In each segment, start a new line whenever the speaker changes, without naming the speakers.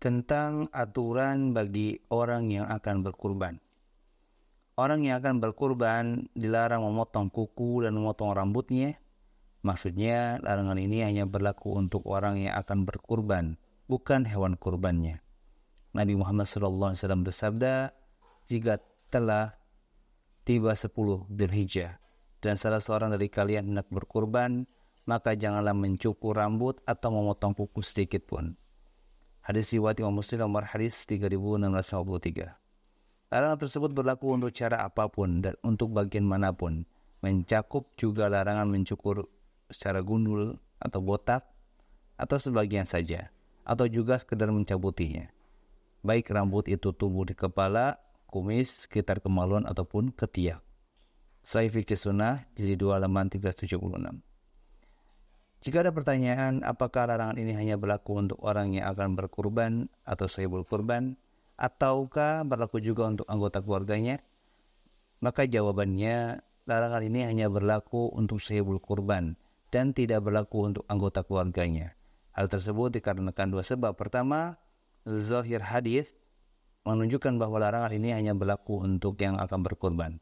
tentang aturan bagi orang yang akan berkurban. Orang yang akan berkurban dilarang memotong kuku dan memotong rambutnya. Maksudnya, larangan ini hanya berlaku untuk orang yang akan berkurban, bukan hewan kurbannya. Nabi Muhammad SAW bersabda, jika telah tiba 10 Dzulhijjah dan salah seorang dari kalian hendak berkurban, maka janganlah mencukur rambut atau memotong kuku sedikit pun. Hadis riwayat Imam Muslim nomor hadis 3653. Larangan tersebut berlaku untuk cara apapun dan untuk bagian manapun. Mencakup juga larangan mencukur secara gundul atau botak atau sebagian saja atau juga sekedar mencabutinya. Baik rambut itu tumbuh di kepala, kumis, sekitar kemaluan ataupun ketiak. Saya Fikri Sunnah, jilid 2 halaman 376. Jika ada pertanyaan apakah larangan ini hanya berlaku untuk orang yang akan berkurban atau sohibul kurban, ataukah berlaku juga untuk anggota keluarganya, maka jawabannya larangan ini hanya berlaku untuk sohibul kurban dan tidak berlaku untuk anggota keluarganya. Hal tersebut dikarenakan dua sebab. Pertama, zahir hadis menunjukkan bahwa larangan ini hanya berlaku untuk yang akan berkurban.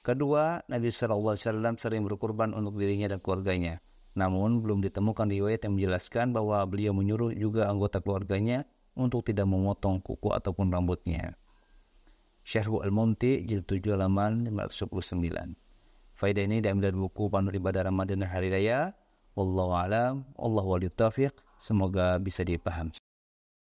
Kedua, Nabi Shallallahu Alaihi Wasallam sering berkurban untuk dirinya dan keluarganya. Namun, belum ditemukan riwayat yang menjelaskan bahwa beliau menyuruh juga anggota keluarganya untuk tidak memotong kuku ataupun rambutnya. Syarhu al munti jilid 7 halaman 519. Faidah ini diambil dari buku Pandu Ibadah Ramadan Hari Raya. Wallahu alam, Allah wali taufiq. Semoga bisa dipahami.